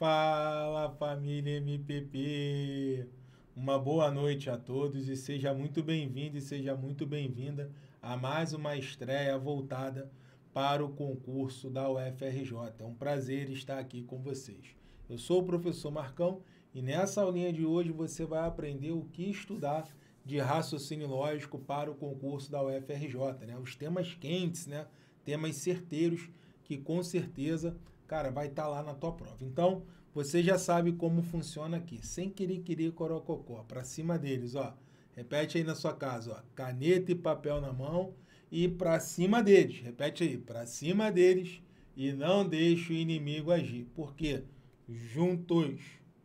Fala família MPP! Uma boa noite a todos e seja muito bem-vindo e seja muito bem-vinda a mais uma estreia voltada para o concurso da UFRJ. É um prazer estar aqui com vocês. Eu sou o professor Marcão e nessa aulinha de hoje você vai aprender o que estudar de raciocínio lógico para o concurso da UFRJ, né? Os temas quentes, né? Temas certeiros que com certeza cara, vai estar tá lá na tua prova. Então, você já sabe como funciona aqui. Sem querer, querer, corococó. Para cima deles, ó. Repete aí na sua casa, ó. Caneta e papel na mão e para cima deles. Repete aí, para cima deles e não deixe o inimigo agir, porque juntos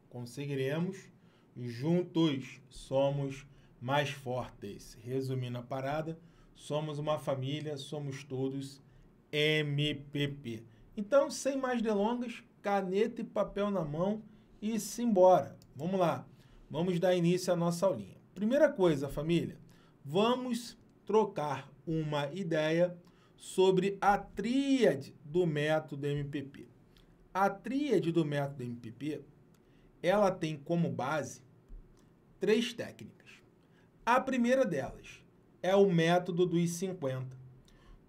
conseguiremos, juntos somos mais fortes. Resumindo a parada, somos uma família, somos todos MPP. Então, sem mais delongas, caneta e papel na mão e simbora. Vamos lá, vamos dar início à nossa aulinha. Primeira coisa, família, vamos trocar uma ideia sobre a tríade do método MPP. A tríade do método MPP, ela tem como base três técnicas. A primeira delas é o método dos 50.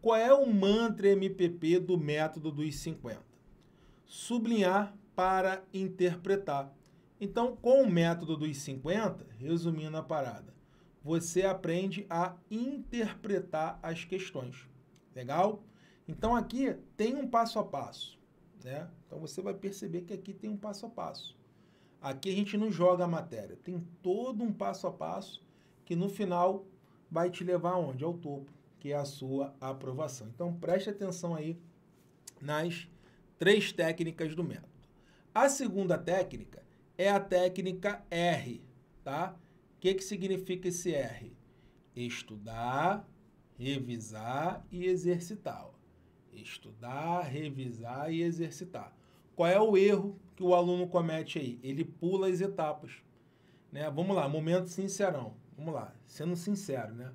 Qual é o mantra MPP do método dos 50? Sublinhar para interpretar. Então, com o método dos 50, resumindo a parada, você aprende a interpretar as questões. Legal? Então, aqui tem um passo a passo. Né? Então, você vai perceber que aqui tem um passo a passo. Aqui a gente não joga a matéria. Tem todo um passo a passo que no final vai te levar aonde? Ao topo que é a sua aprovação. Então preste atenção aí nas três técnicas do método. A segunda técnica é a técnica R, tá? O que, que significa esse R? Estudar, revisar e exercitar. Estudar, revisar e exercitar. Qual é o erro que o aluno comete aí? Ele pula as etapas. Né? Vamos lá, momento sincerão. Vamos lá, sendo sincero, né?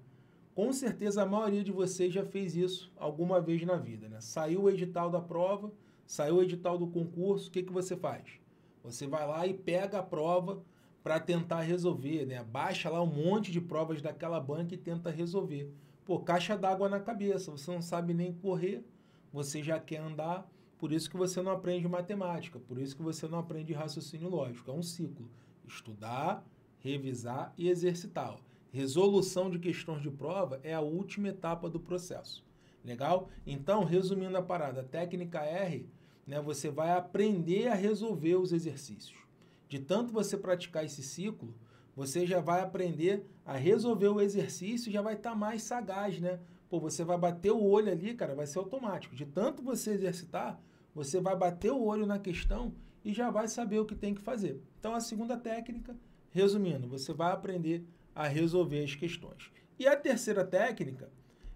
Com certeza a maioria de vocês já fez isso alguma vez na vida, né? Saiu o edital da prova, saiu o edital do concurso, o que, que você faz? Você vai lá e pega a prova para tentar resolver, né? Baixa lá um monte de provas daquela banca e tenta resolver. Pô, caixa d'água na cabeça, você não sabe nem correr, você já quer andar, por isso que você não aprende matemática, por isso que você não aprende raciocínio lógico. É um ciclo. Estudar, revisar e exercitar. Resolução de questões de prova é a última etapa do processo. Legal? Então, resumindo a parada, técnica R, né, você vai aprender a resolver os exercícios. De tanto você praticar esse ciclo, você já vai aprender a resolver o exercício, já vai estar tá mais sagaz, né? Pô, você vai bater o olho ali, cara, vai ser automático. De tanto você exercitar, você vai bater o olho na questão e já vai saber o que tem que fazer. Então, a segunda técnica, resumindo, você vai aprender a a resolver as questões. E a terceira técnica,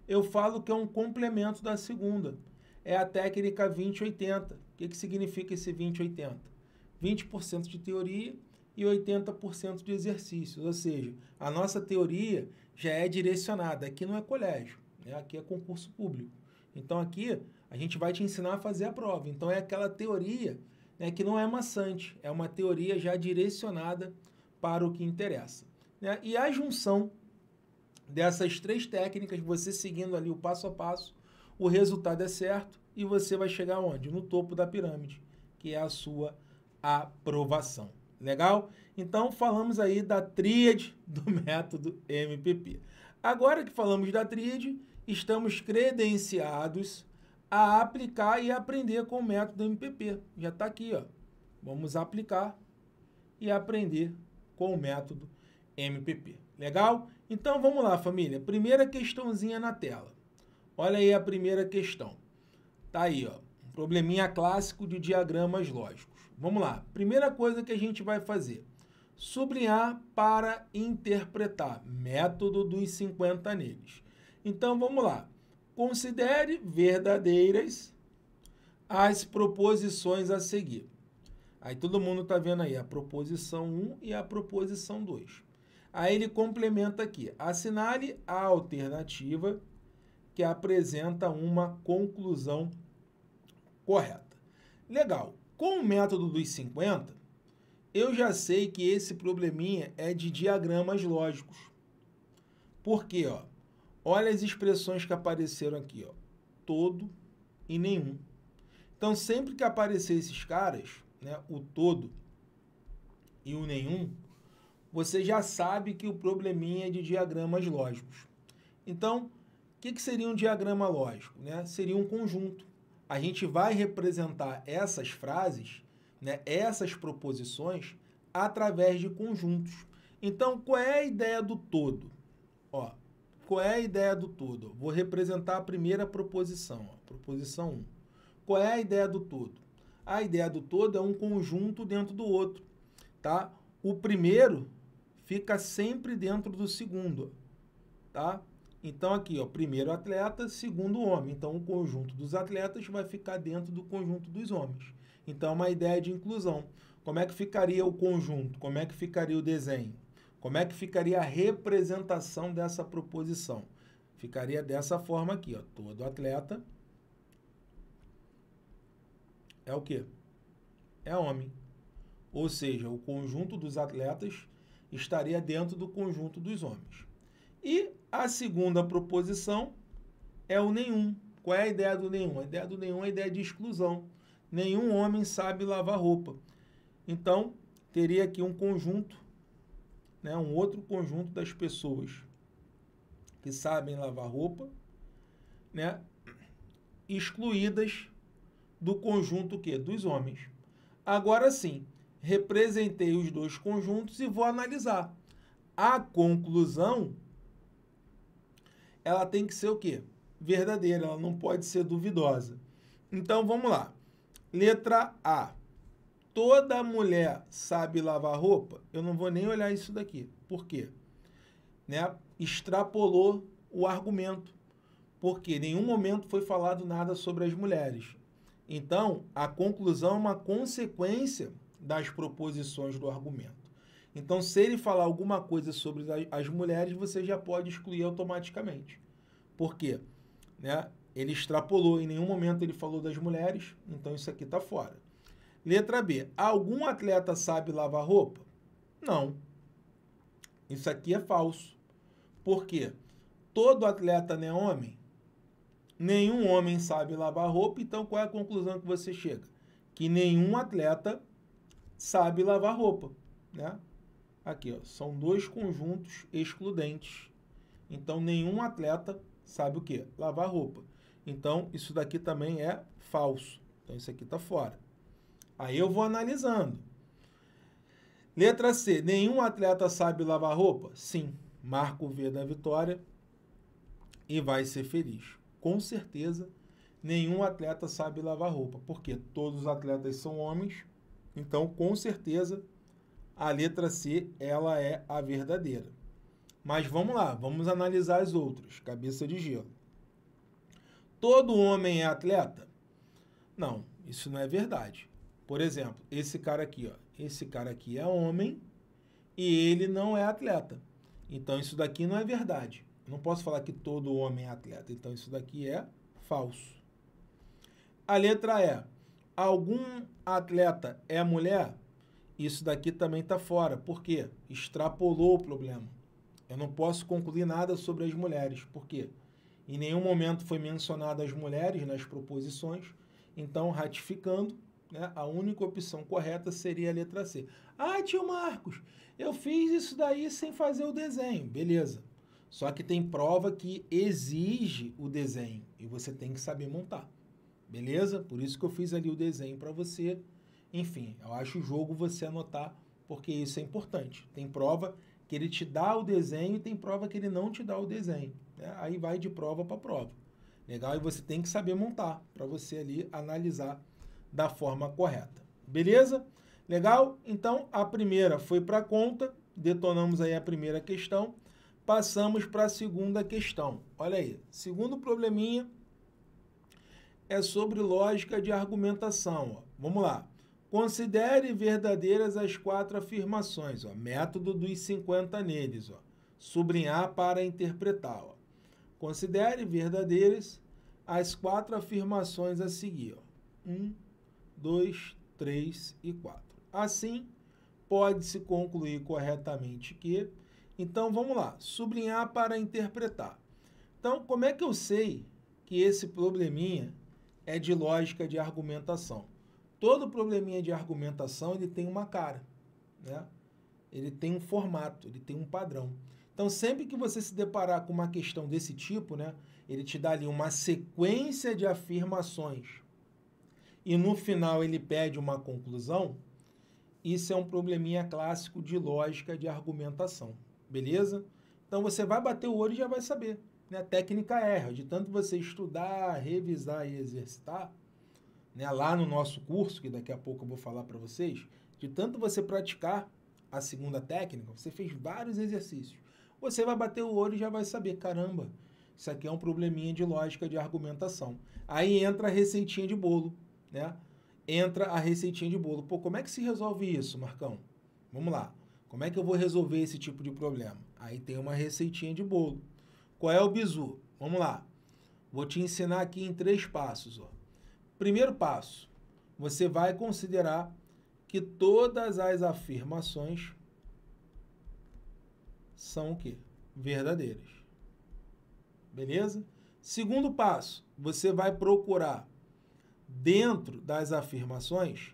eu falo que é um complemento da segunda. É a técnica 2080. O que, que significa esse 2080? 20%, 20 de teoria e 80% de exercícios. Ou seja, a nossa teoria já é direcionada. Aqui não é colégio, né? aqui é concurso público. Então aqui a gente vai te ensinar a fazer a prova. Então é aquela teoria né, que não é maçante, é uma teoria já direcionada para o que interessa. Né? E a junção dessas três técnicas, você seguindo ali o passo a passo, o resultado é certo e você vai chegar onde? No topo da pirâmide, que é a sua aprovação. Legal? Então falamos aí da tríade do método MPP. Agora que falamos da tríade, estamos credenciados a aplicar e aprender com o método MPP. Já está aqui, ó. Vamos aplicar e aprender com o método MPP. Legal? Então vamos lá, família. Primeira questãozinha na tela. Olha aí a primeira questão. Tá aí, ó. probleminha clássico de diagramas lógicos. Vamos lá. Primeira coisa que a gente vai fazer. Sublinhar para interpretar. Método dos 50 neles. Então vamos lá. Considere verdadeiras as proposições a seguir. Aí todo mundo está vendo aí a proposição 1 e a proposição 2. Aí ele complementa aqui: assinale a alternativa que apresenta uma conclusão correta. Legal. Com o método dos 50, eu já sei que esse probleminha é de diagramas lógicos. Por quê? Ó? Olha as expressões que apareceram aqui. Ó. Todo e nenhum. Então, sempre que aparecer esses caras, né, o todo e o nenhum, você já sabe que o probleminha é de diagramas lógicos. Então, o que, que seria um diagrama lógico? Né? Seria um conjunto. A gente vai representar essas frases, né, essas proposições, através de conjuntos. Então, qual é a ideia do todo? Ó, qual é a ideia do todo? Vou representar a primeira proposição, ó, proposição 1. Qual é a ideia do todo? A ideia do todo é um conjunto dentro do outro, tá? O primeiro fica sempre dentro do segundo, tá? Então aqui, ó, primeiro atleta, segundo homem. Então o conjunto dos atletas vai ficar dentro do conjunto dos homens. Então é uma ideia de inclusão. Como é que ficaria o conjunto? Como é que ficaria o desenho? Como é que ficaria a representação dessa proposição? Ficaria dessa forma aqui, ó. Todo atleta é o quê? É homem. Ou seja, o conjunto dos atletas estaria dentro do conjunto dos homens. E a segunda proposição é o nenhum. Qual é a ideia do nenhum? A ideia do nenhum é a ideia de exclusão. Nenhum homem sabe lavar roupa. Então, teria aqui um conjunto, né, um outro conjunto das pessoas que sabem lavar roupa, né, excluídas do conjunto que dos homens. Agora sim, representei os dois conjuntos e vou analisar. A conclusão ela tem que ser o quê? Verdadeira, ela não pode ser duvidosa. Então vamos lá. Letra A. Toda mulher sabe lavar roupa? Eu não vou nem olhar isso daqui. Por quê? Né? Extrapolou o argumento. Porque em nenhum momento foi falado nada sobre as mulheres. Então, a conclusão é uma consequência das proposições do argumento. Então, se ele falar alguma coisa sobre as mulheres, você já pode excluir automaticamente. Por quê? Né? Ele extrapolou, em nenhum momento ele falou das mulheres, então isso aqui está fora. Letra B. Algum atleta sabe lavar roupa? Não. Isso aqui é falso. Por quê? Todo atleta não é homem? Nenhum homem sabe lavar roupa, então qual é a conclusão que você chega? Que nenhum atleta sabe lavar roupa, né? Aqui, ó, são dois conjuntos excludentes. Então, nenhum atleta sabe o que? Lavar roupa. Então, isso daqui também é falso. Então, isso aqui está fora. Aí eu vou analisando. Letra C. Nenhum atleta sabe lavar roupa? Sim. Marca o V da vitória e vai ser feliz. Com certeza, nenhum atleta sabe lavar roupa. Porque todos os atletas são homens então, com certeza, a letra C ela é a verdadeira. Mas vamos lá, vamos analisar as outras. Cabeça de gelo. Todo homem é atleta? Não, isso não é verdade. Por exemplo, esse cara aqui, ó. Esse cara aqui é homem e ele não é atleta. Então isso daqui não é verdade. não posso falar que todo homem é atleta. Então isso daqui é falso. A letra E. Algum atleta é mulher? Isso daqui também está fora. Por quê? Extrapolou o problema. Eu não posso concluir nada sobre as mulheres. Por quê? Em nenhum momento foi mencionado as mulheres nas proposições. Então, ratificando, né, a única opção correta seria a letra C. Ah, tio Marcos, eu fiz isso daí sem fazer o desenho. Beleza. Só que tem prova que exige o desenho e você tem que saber montar. Beleza? Por isso que eu fiz ali o desenho para você. Enfim, eu acho o jogo você anotar, porque isso é importante. Tem prova que ele te dá o desenho e tem prova que ele não te dá o desenho. Né? Aí vai de prova para prova. Legal? E você tem que saber montar para você ali analisar da forma correta. Beleza? Legal? Então, a primeira foi para conta, detonamos aí a primeira questão. Passamos para a segunda questão. Olha aí, segundo probleminha, é sobre lógica de argumentação. Ó. Vamos lá. Considere verdadeiras as quatro afirmações, ó. método dos 50 neles. Ó. Sublinhar para interpretar. Ó. Considere verdadeiras as quatro afirmações a seguir. Ó. Um, dois, três e quatro. Assim, pode-se concluir corretamente que... Então, vamos lá. Sublinhar para interpretar. Então, como é que eu sei que esse probleminha é de lógica de argumentação. Todo probleminha de argumentação ele tem uma cara, né? Ele tem um formato, ele tem um padrão. Então, sempre que você se deparar com uma questão desse tipo, né, ele te dá ali uma sequência de afirmações e no final ele pede uma conclusão, isso é um probleminha clássico de lógica de argumentação, beleza? Então você vai bater o olho e já vai saber né, técnica erra. De tanto você estudar, revisar e exercitar, né, lá no nosso curso, que daqui a pouco eu vou falar para vocês, de tanto você praticar a segunda técnica, você fez vários exercícios. Você vai bater o olho e já vai saber, caramba, isso aqui é um probleminha de lógica de argumentação. Aí entra a receitinha de bolo, né? Entra a receitinha de bolo. Pô, como é que se resolve isso, Marcão? Vamos lá. Como é que eu vou resolver esse tipo de problema? Aí tem uma receitinha de bolo. Qual é o bizu? Vamos lá. Vou te ensinar aqui em três passos. Ó. Primeiro passo, você vai considerar que todas as afirmações são o quê? Verdadeiras. Beleza? Segundo passo, você vai procurar dentro das afirmações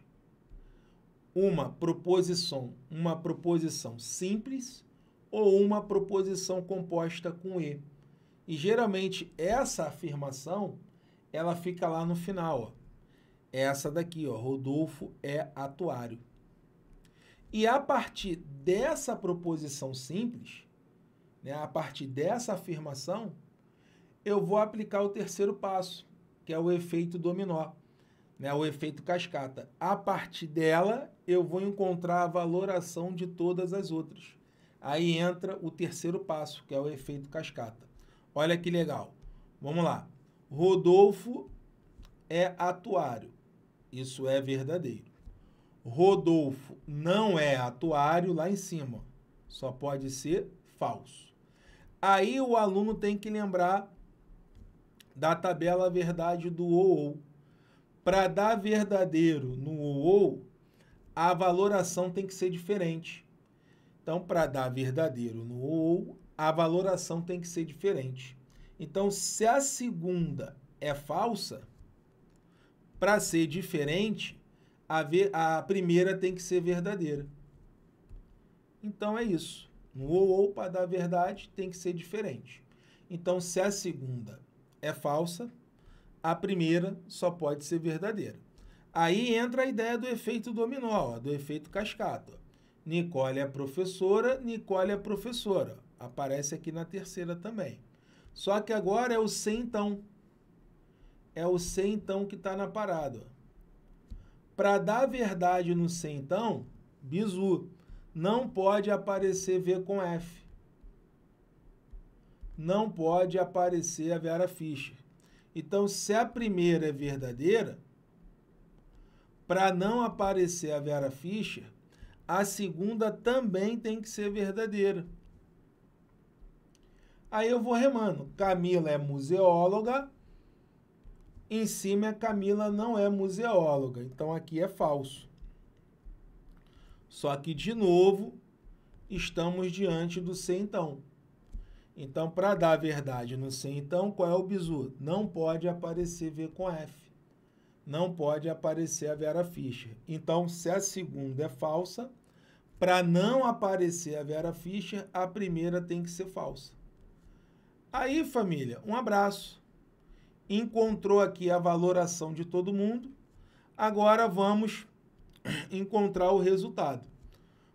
uma proposição, uma proposição simples ou uma proposição composta com e. E geralmente essa afirmação ela fica lá no final. Ó. Essa daqui, ó, Rodolfo é atuário. E a partir dessa proposição simples, né, a partir dessa afirmação, eu vou aplicar o terceiro passo, que é o efeito dominó, né, o efeito cascata. A partir dela, eu vou encontrar a valoração de todas as outras. Aí entra o terceiro passo, que é o efeito cascata. Olha que legal. Vamos lá. Rodolfo é atuário. Isso é verdadeiro. Rodolfo não é atuário lá em cima. Só pode ser falso. Aí o aluno tem que lembrar da tabela verdade do OU. Para dar verdadeiro no OU, a valoração tem que ser diferente. Então, para dar verdadeiro no OU, a valoração tem que ser diferente. Então, se a segunda é falsa, para ser diferente, a, ver, a primeira tem que ser verdadeira. Então é isso. No ou ou para dar verdade tem que ser diferente. Então, se a segunda é falsa, a primeira só pode ser verdadeira. Aí entra a ideia do efeito dominó, do efeito cascata. Nicole é professora, Nicole é professora. Aparece aqui na terceira também. Só que agora é o sem então. É o sem então que está na parada. Para dar verdade no sem então, bizu, não pode aparecer V com F. Não pode aparecer a Vera Fischer. Então, se a primeira é verdadeira, para não aparecer a Vera Fischer, a segunda também tem que ser verdadeira. Aí eu vou remando. Camila é museóloga. Em cima, a é Camila não é museóloga. Então aqui é falso. Só que, de novo, estamos diante do ser então. Então, para dar verdade no ser então, qual é o bizu? Não pode aparecer V com F. Não pode aparecer a Vera Fischer. Então, se a segunda é falsa, para não aparecer a Vera Fischer, a primeira tem que ser falsa. Aí, família, um abraço. Encontrou aqui a valoração de todo mundo. Agora vamos encontrar o resultado.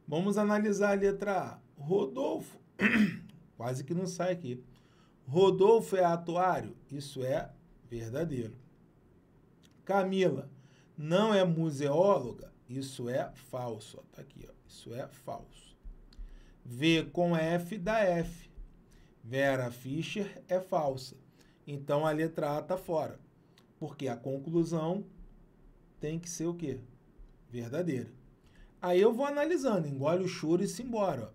Vamos analisar a letra A. Rodolfo, quase que não sai aqui. Rodolfo é atuário? Isso é verdadeiro. Camila, não é museóloga? Isso é falso. Está aqui, ó. Isso é falso. V com F dá F. Vera Fischer é falsa. Então a letra A está fora. Porque a conclusão tem que ser o quê? Verdadeira. Aí eu vou analisando, engole o choro e se embora.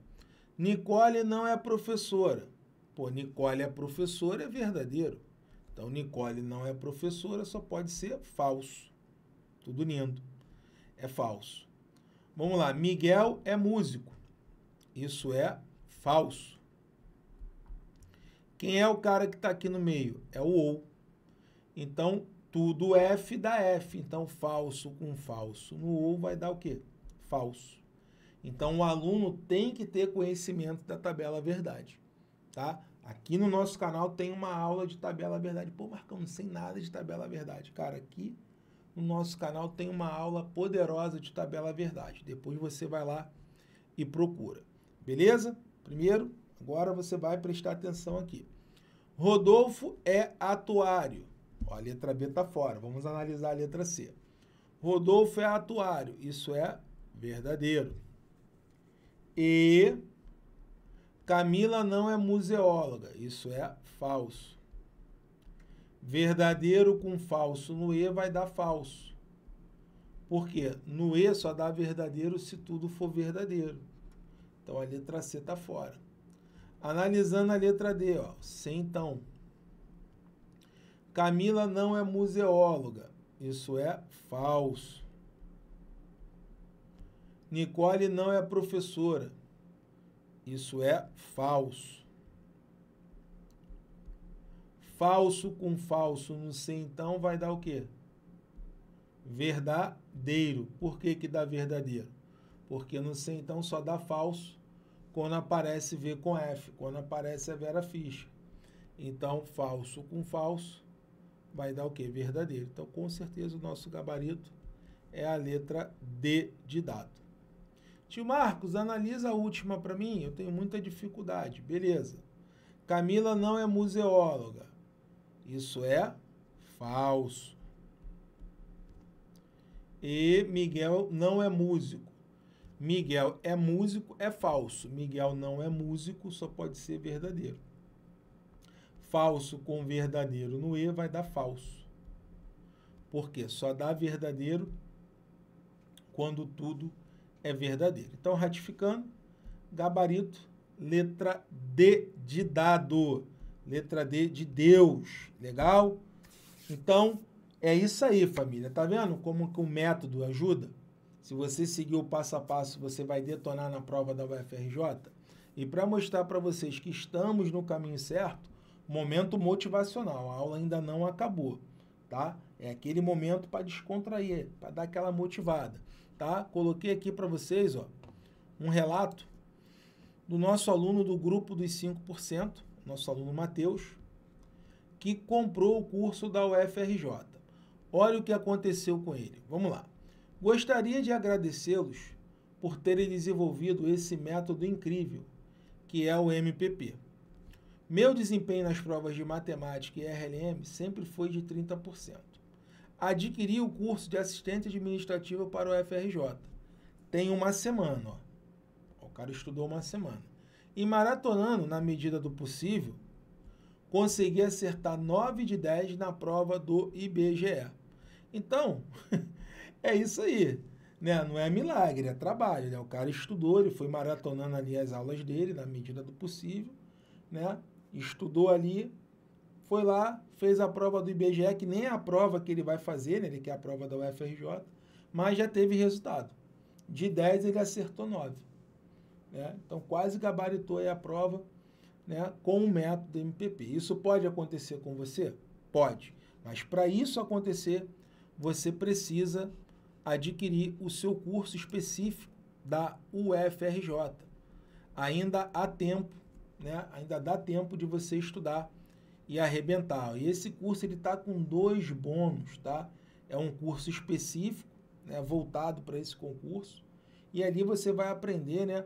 Nicole não é professora. Pô, Nicole é professora, é verdadeiro. Então Nicole não é professora, só pode ser falso. Tudo lindo. É falso. Vamos lá, Miguel é músico. Isso é falso. Quem é o cara que está aqui no meio? É o ou. Então, tudo F dá F. Então, falso com falso no ou vai dar o quê? Falso. Então, o aluno tem que ter conhecimento da tabela verdade, tá? Aqui no nosso canal tem uma aula de tabela verdade. Pô, Marcão, não sei nada de tabela verdade. Cara, aqui no nosso canal tem uma aula poderosa de tabela verdade. Depois você vai lá e procura. Beleza? Primeiro, agora você vai prestar atenção aqui. Rodolfo é atuário. Ó, a letra B está fora. Vamos analisar a letra C. Rodolfo é atuário. Isso é verdadeiro. E Camila não é museóloga. Isso é falso. Verdadeiro com falso no E vai dar falso. Porque no E só dá verdadeiro se tudo for verdadeiro. Então a letra C está fora. Analisando a letra D, ó, Então, Camila não é museóloga. Isso é falso. Nicole não é professora. Isso é falso. Falso com falso no se então, vai dar o quê? Verdadeiro. Por que, que dá verdadeiro? Porque no se então, só dá falso quando aparece V com F, quando aparece a Vera Fischer. Então, falso com falso vai dar o quê? Verdadeiro. Então, com certeza, o nosso gabarito é a letra D de dado. Tio Marcos, analisa a última para mim, eu tenho muita dificuldade. Beleza. Camila não é museóloga. Isso é falso. E Miguel não é músico. Miguel é músico, é falso. Miguel não é músico, só pode ser verdadeiro. Falso com verdadeiro no E vai dar falso. Porque só dá verdadeiro quando tudo é verdadeiro. Então, ratificando, gabarito, letra D de dado, letra D de Deus, legal? Então, é isso aí, família. Tá vendo como que o método ajuda? Se você seguir o passo a passo, você vai detonar na prova da UFRJ. E para mostrar para vocês que estamos no caminho certo, momento motivacional. A aula ainda não acabou, tá? É aquele momento para descontrair, para dar aquela motivada, tá? Coloquei aqui para vocês, ó, um relato do nosso aluno do grupo dos 5%, nosso aluno Matheus, que comprou o curso da UFRJ. Olha o que aconteceu com ele. Vamos lá. Gostaria de agradecê-los por terem desenvolvido esse método incrível, que é o MPP. Meu desempenho nas provas de matemática e RLM sempre foi de 30%. Adquiri o curso de assistente administrativa para o FRJ. Tem uma semana, ó. O cara estudou uma semana. E maratonando, na medida do possível, consegui acertar 9 de 10 na prova do IBGE. Então, É isso aí. Né? Não é milagre, é trabalho. Né? O cara estudou, ele foi maratonando ali as aulas dele, na medida do possível. Né? Estudou ali, foi lá, fez a prova do IBGE, que nem é a prova que ele vai fazer, né? ele quer a prova da UFRJ, mas já teve resultado. De 10, ele acertou 9. Né? Então, quase gabaritou a prova né? com o método MPP. Isso pode acontecer com você? Pode. Mas para isso acontecer, você precisa adquirir o seu curso específico da UFRJ. Ainda há tempo, né? Ainda dá tempo de você estudar e arrebentar. E esse curso ele está com dois bônus, tá? É um curso específico, né? Voltado para esse concurso. E ali você vai aprender, né?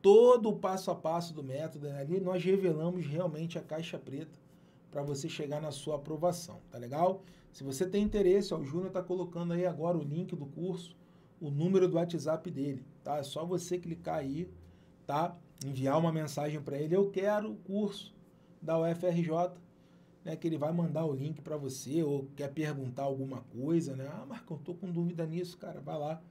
Todo o passo a passo do método. Né? Ali nós revelamos realmente a caixa preta para você chegar na sua aprovação, tá legal? Se você tem interesse, ó, o Júnior está colocando aí agora o link do curso, o número do WhatsApp dele, tá? É só você clicar aí, tá? Enviar uma mensagem para ele, eu quero o curso da UFRJ, né, que ele vai mandar o link para você ou quer perguntar alguma coisa, né? Ah, Marcão, tô com dúvida nisso, cara. Vai lá,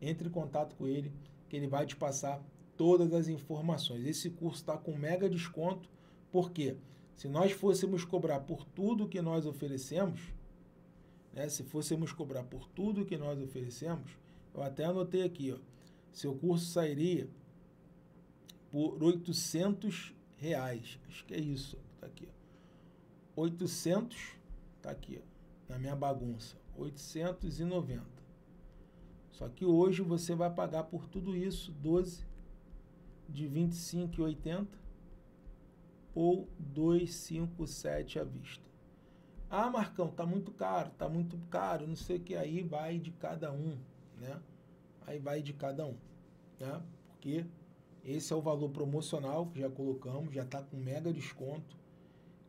entre em contato com ele, que ele vai te passar todas as informações. Esse curso está com mega desconto, por quê? Porque se nós fôssemos cobrar por tudo que nós oferecemos, né, se fôssemos cobrar por tudo que nós oferecemos, eu até anotei aqui, ó, seu curso sairia por 800 reais. Acho que é isso, tá aqui. Ó. 800, tá aqui, ó, na minha bagunça, 890. Só que hoje você vai pagar por tudo isso 12 de 25,80 ou 257 à vista. Ah, Marcão, tá muito caro, tá muito caro, não sei o que aí vai de cada um, né? Aí vai de cada um, né? Porque esse é o valor promocional que já colocamos, já está com mega desconto.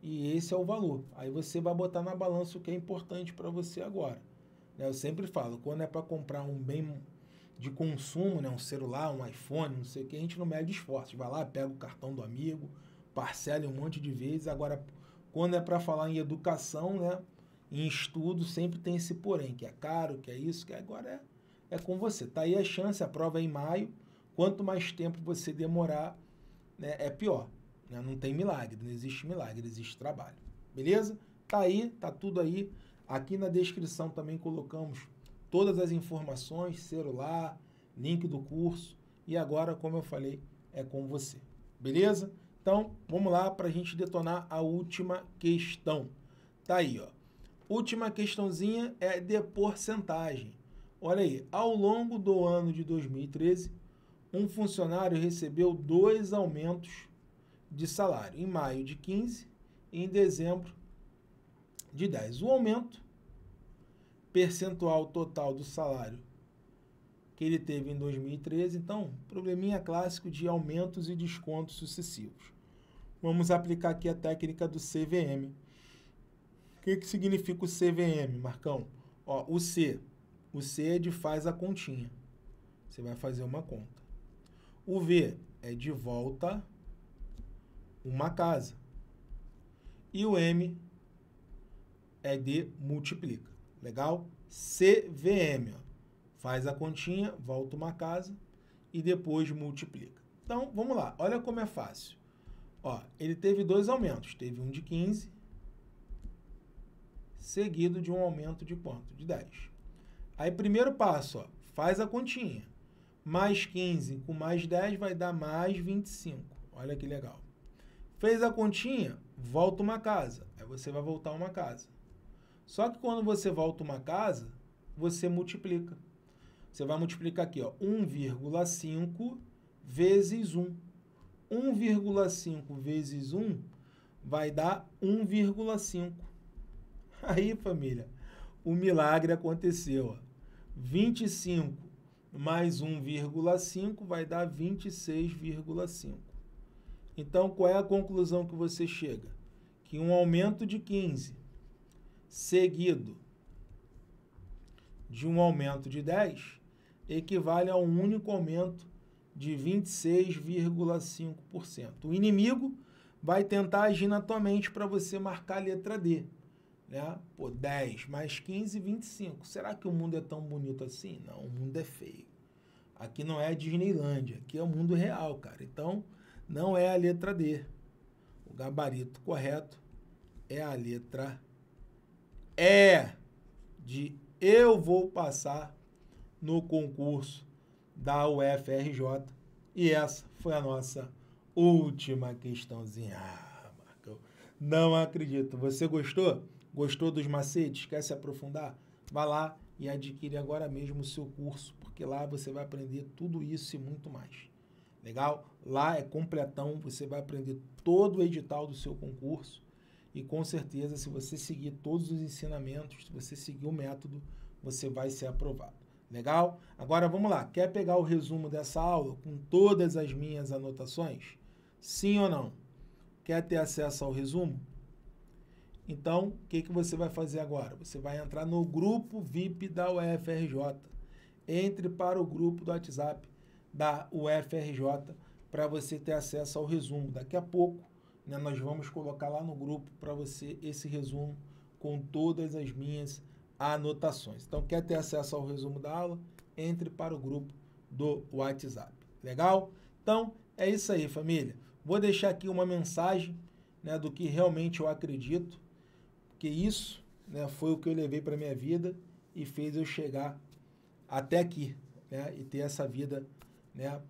E esse é o valor. Aí você vai botar na balança o que é importante para você agora. Né? Eu sempre falo, quando é para comprar um bem de consumo, né? um celular, um iPhone, não sei o que, a gente não mede esforço. Vai lá, pega o cartão do amigo, parcela um monte de vezes. Agora, quando é para falar em educação, né, em estudo, sempre tem esse porém, que é caro, que é isso, que é agora é, é com você. Tá aí a chance, a prova é em maio. Quanto mais tempo você demorar, né, é pior. Né? Não tem milagre, não existe milagre, existe trabalho. Beleza? Tá aí, tá tudo aí. Aqui na descrição também colocamos todas as informações, celular, link do curso. E agora, como eu falei, é com você. Beleza? Então, vamos lá para a gente detonar a última questão. Tá aí, ó. Última questãozinha é de porcentagem. Olha aí, ao longo do ano de 2013, um funcionário recebeu dois aumentos de salário, em maio de 15 e em dezembro de 10. O aumento percentual total do salário que ele teve em 2013, então, probleminha clássico de aumentos e descontos sucessivos. Vamos aplicar aqui a técnica do CVM. O que, que significa o CVM, Marcão? Ó, o C. O C é de faz a continha. Você vai fazer uma conta. O V é de volta uma casa. E o M é de multiplica. Legal? CVM. Ó. Faz a continha, volta uma casa e depois multiplica. Então, vamos lá. Olha como é fácil. Ó, ele teve dois aumentos. Teve um de 15, seguido de um aumento de quanto? De 10. Aí, primeiro passo, ó, faz a continha. Mais 15 com mais 10 vai dar mais 25. Olha que legal. Fez a continha, volta uma casa. Aí você vai voltar uma casa. Só que quando você volta uma casa, você multiplica. Você vai multiplicar aqui, ó, 1,5 vezes 1. 1,5 vezes 1 vai dar 1,5. Aí, família, o milagre aconteceu. 25 mais 1,5 vai dar 26,5. Então, qual é a conclusão que você chega? Que um aumento de 15 seguido de um aumento de 10 equivale a um único aumento de 26,5%. O inimigo vai tentar agir na tua mente para você marcar a letra D. Né? Pô, 10 mais 15, 25. Será que o mundo é tão bonito assim? Não, o mundo é feio. Aqui não é a Disneylândia, aqui é o mundo real, cara. Então, não é a letra D. O gabarito correto é a letra E de eu vou passar no concurso da UFRJ. E essa foi a nossa última questãozinha. Ah, Marcão, não acredito. Você gostou? Gostou dos macetes? Quer se aprofundar? Vá lá e adquire agora mesmo o seu curso, porque lá você vai aprender tudo isso e muito mais. Legal? Lá é completão, você vai aprender todo o edital do seu concurso e com certeza, se você seguir todos os ensinamentos, se você seguir o método, você vai ser aprovado. Legal? Agora vamos lá. Quer pegar o resumo dessa aula com todas as minhas anotações? Sim ou não? Quer ter acesso ao resumo? Então, o que, que você vai fazer agora? Você vai entrar no grupo VIP da UFRJ. Entre para o grupo do WhatsApp da UFRJ para você ter acesso ao resumo. Daqui a pouco, né, nós vamos colocar lá no grupo para você esse resumo com todas as minhas anotações. Então, quer ter acesso ao resumo da aula? Entre para o grupo do WhatsApp. Legal? Então, é isso aí, família. Vou deixar aqui uma mensagem né, do que realmente eu acredito, que isso né, foi o que eu levei para minha vida e fez eu chegar até aqui né, e ter essa vida né,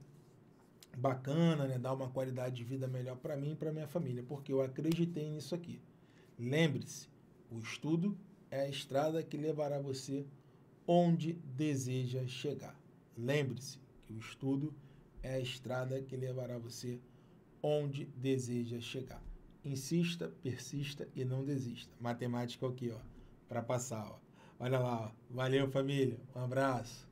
bacana, né, dar uma qualidade de vida melhor para mim e para minha família, porque eu acreditei nisso aqui. Lembre-se, o estudo é a estrada que levará você onde deseja chegar. Lembre-se que o estudo é a estrada que levará você onde deseja chegar. Insista, persista e não desista. Matemática aqui, é ó, para passar, ó. Olha lá, ó. Valeu, família. Um abraço.